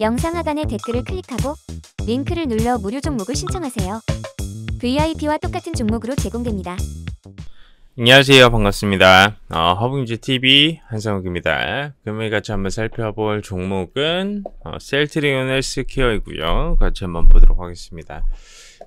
영상 하단의 댓글을 클릭하고 링크를 눌러 무료 종목을 신청하세요. VIP와 똑같은 종목으로 제공됩니다. 안녕하세요. 반갑습니다. 어, 허브경제TV 한상욱입니다. 금일 같이 한번 살펴볼 종목은 어, 셀트리온 헬스케어이고요. 같이 한번 보도록 하겠습니다.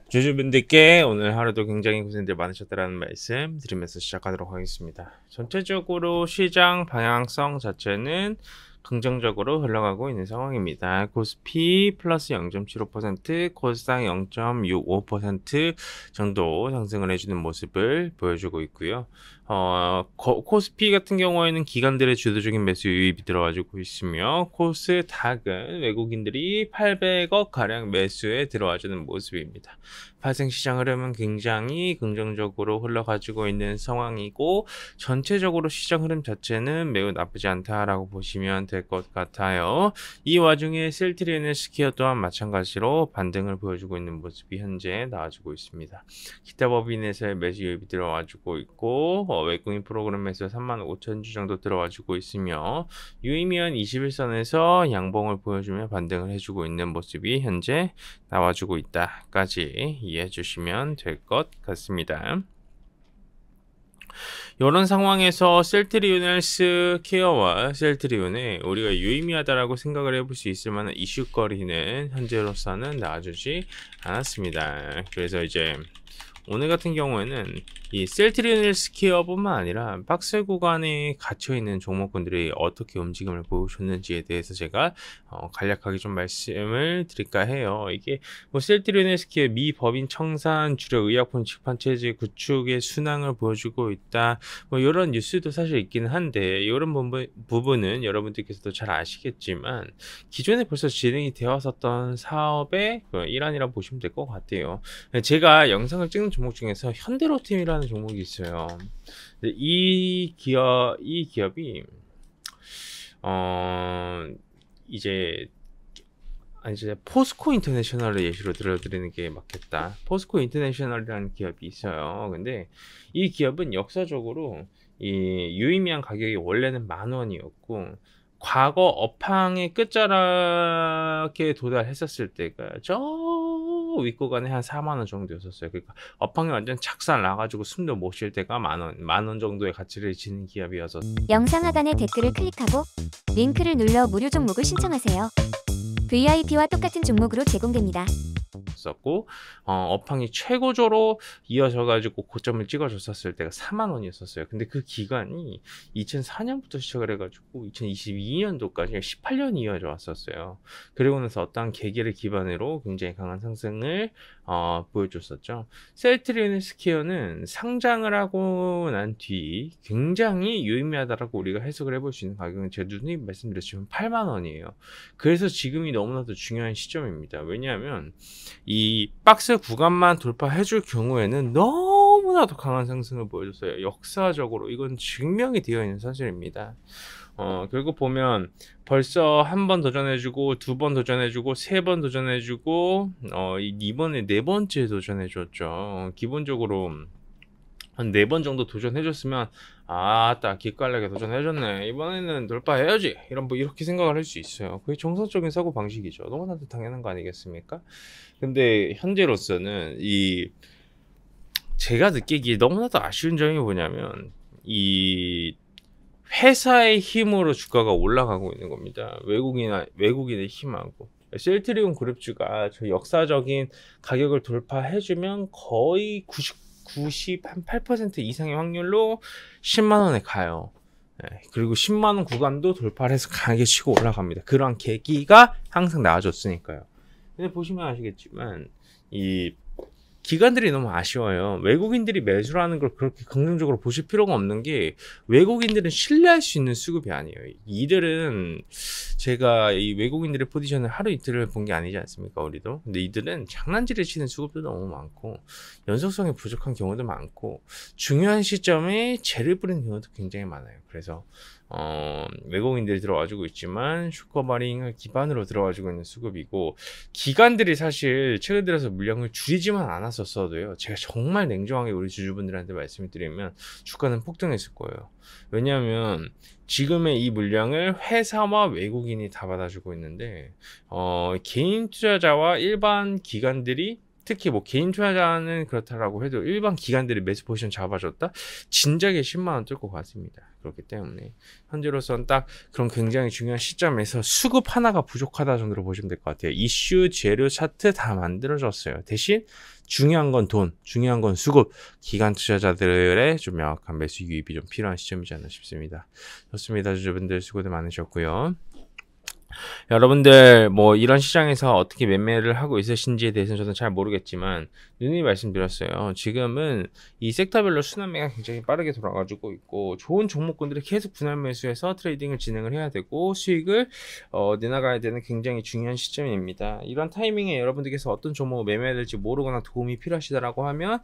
주주분들께 오늘 하루도 굉장히 고생들 많으셨다라는 말씀 드리면서 시작하도록 하겠습니다. 전체적으로 시장 방향성 자체는 긍정적으로 흘러가고 있는 상황입니다. 코스피 플러스 0.75%, 코스닥 0.65% 정도 상승을 해주는 모습을 보여주고 있고요. 어, 코스피 같은 경우에는 기관들의 주도적인 매수 유입이 들어가지고 있으며 코스닥은 외국인들이 800억 가량 매수에 들어와주는 모습입니다. 파생 시장 흐름은 굉장히 긍정적으로 흘러가지고 있는 상황이고 전체적으로 시장 흐름 자체는 매우 나쁘지 않다라고 보시면 될 것 같아요. 이 와중에 셀트리온의 스퀘어 또한 마찬가지로 반등을 보여주고 있는 모습이 현재 나와주고 있습니다. 기타 법인에서의 매수 유입이 들어와주고 있고 어, 외국인 프로그램에서 3만 5천 주 정도 들어와주고 있으며 유의미한 21선에서 양봉을 보여주며 반등을 해주고 있는 모습이 현재 나와주고 있다까지 이해해 주시면 될 것 같습니다. 이런 상황에서 셀트리온넬스 케어와 셀트리온에 우리가 유의미하다라고 생각을 해볼 수 있을 만한 이슈거리는 현재로서는 나와주지 않았습니다. 그래서 이제 오늘 같은 경우에는 이 셀트리넬 스퀘어뿐만 아니라 박스 구간에 갇혀있는 종목군들이 어떻게 움직임을 보여줬는지에 대해서 제가 어, 간략하게 좀 말씀을 드릴까 해요. 이게 뭐 셀트리넬 스퀘어 미 법인 청산 주력 의약품 직판체제 구축의 순항을 보여주고 있다. 뭐 이런 뉴스도 사실 있기는 한데 이런 부분, 부분은 여러분들께서도 잘 아시겠지만 기존에 벌써 진행이 되었었던 사업의 그 일환이라 보시면 될 것 같아요. 제가 영상을 찍는 종목 중에서 현대로팀이라는 종목이 있어요. 이 기업 이 기업이 어 이제 아니 이제 포스코 인터내셔널을 예시로 들어드리는 게 맞겠다. 포스코 인터내셔널이라는 기업이 있어요. 근데 이 기업은 역사적으로 이 유의미한 가격이 원래는 만 원이었고 과거 업황의 끝자락에 도달했었을 때가 저 최고 위고간에 한 4만 원 정도였었어요. 그러니까 업황이 완전 착살 나가지고 숨도 못 쉴 때가 만 원, 만원 정도의 가치를 지닌 기업이어서 영상 하단의 댓글을 클릭하고 링크를 눌러 무료 종목을 신청하세요. VIP와 똑같은 종목으로 제공됩니다. 줬었고 어, 업황이 최고조로 이어져가지고 고점을 찍어줬었을 때가 4만 원이었었어요. 근데 그 기간이 2004년부터 시작을 해가지고 2022년도까지 18년 이어져 왔었어요. 그리고 나서 어떠한 계기를 기반으로 굉장히 강한 상승을 어, 보여줬었죠. 셀트리온스퀘어는 상장을 하고 난 뒤 굉장히 유의미하다라고 우리가 해석을 해볼 수 있는 가격은 제가 누누이 말씀드렸지만 8만 원이에요. 그래서 지금이 너무나도 중요한 시점입니다. 왜냐하면 이 박스 구간만 돌파해줄 경우에는 너무나도 강한 상승을 보여줬어요. 역사적으로 이건 증명이 되어 있는 사실입니다. 어, 결국 보면 벌써 한 번 도전해주고 두 번 도전해주고 세 번 도전해주고 어, 이번에 네, 네 번째 도전해줬죠. 어, 기본적으로 한네번 정도 도전해줬으면 아따 기깔나게 도전해줬네 이번에는 돌파해야지 이런 뭐 이렇게 생각을 할 수 있어요 그게 정상적인 사고 방식이죠 너무나도 당연한 거 아니겠습니까 근데 현재로서는 이 제가 느끼기에 너무나도 아쉬운 점이 뭐냐면 이 회사의 힘으로 주가가 올라가고 있는 겁니다 외국이나 외국인의 힘하고 셀트리온 그룹주가 저 역사적인 가격을 돌파해주면 거의 90 98% 이상의 확률로 10만원에 가요. 예, 그리고 10만원 구간도 돌파해서 를 강하게 치고 올라갑니다. 그러한 계기가 항상 나와줬으니까요. 근데 보시면 아시겠지만, 이 기관들이 너무 아쉬워요. 외국인들이 매수를하는걸 그렇게 긍정적으로 보실 필요가 없는 게 외국인들은 신뢰할 수 있는 수급이 아니에요. 이들은 제가 이 외국인들의 포지션을 하루 이틀을 본 게 아니지 않습니까? 우리도. 근데 이들은 장난질을 치는 수급도 너무 많고 연속성이 부족한 경우도 많고 중요한 시점에 재를 뿌리는 경우도 굉장히 많아요. 그래서 어, 외국인들이 들어와주고 있지만 슈커바링을 기반으로 들어와주고 있는 수급이고 기관들이 사실 최근 들어서 물량을 줄이지만 않았었어도요. 제가 정말 냉정하게 우리 주주분들한테 말씀을 드리면 주가는 폭등했을 거예요. 왜냐하면 지금의 이 물량을 회사와 외국인이 다 받아주고 있는데 어, 개인 투자자와 일반 기관들이 특히 뭐 개인 투자자는 그렇다라고 해도 일반 기관들이 매수 포지션 잡아줬다 진작에 10만 원 뜰 것 같습니다. 그렇기 때문에 현재로서는 딱 그런 굉장히 중요한 시점에서 수급 하나가 부족하다 정도로 보시면 될 것 같아요. 이슈, 재료, 차트 다 만들어졌어요. 대신 중요한 건 돈, 중요한 건 수급, 기관 투자자들의 좀 명확한 매수 유입이 좀 필요한 시점이지 않나 싶습니다. 좋습니다. 주주분들 수고들 많으셨고요. 여러분들 뭐 이런 시장에서 어떻게 매매를 하고 있으신지에 대해서는 저는 잘 모르겠지만 누누이 말씀드렸어요. 지금은 이 섹터별로 순환매가 굉장히 빠르게 돌아가지고 있고 좋은 종목군들이 계속 분할 매수해서 트레이딩을 진행을 해야 되고 수익을 어, 내나가야 되는 굉장히 중요한 시점입니다. 이런 타이밍에 여러분들께서 어떤 종목을 매매해야 될지 모르거나 도움이 필요하시다라고 하면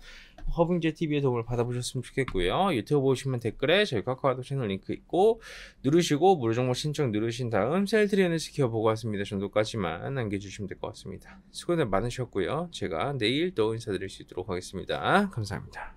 허빙제 TV의 도움을 받아보셨으면 좋겠고요. 유튜브 보시면 댓글에 저희 카카오톡 채널 링크 있고 누르시고 무료 정보 신청 누르신 다음 셀트리온 진행시켜 보고 왔습니다 정도까지만 남겨주시면 될 것 같습니다. 수고들 많으셨고요. 제가 내일 또 인사드릴 수 있도록 하겠습니다. 감사합니다.